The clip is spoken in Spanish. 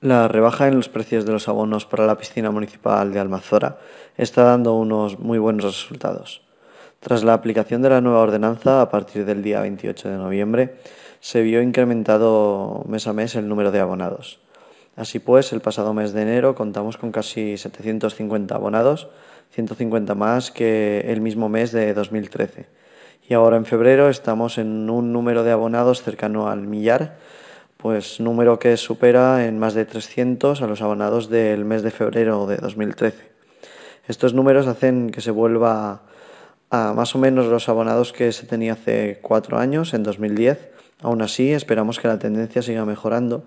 La rebaja en los precios de los abonos para la piscina municipal de Almazora está dando unos muy buenos resultados. Tras la aplicación de la nueva ordenanza a partir del día 28 de noviembre, se vio incrementado mes a mes el número de abonados. Así pues, el pasado mes de enero contamos con casi 750 abonados, 150 más que el mismo mes de 2013. Y ahora en febrero estamos en un número de abonados cercano al millar, pues número que supera en más de 300 a los abonados del mes de febrero de 2013. Estos números hacen que se vuelva a más o menos los abonados que se tenía hace cuatro años, en 2010. Aún así, esperamos que la tendencia siga mejorando,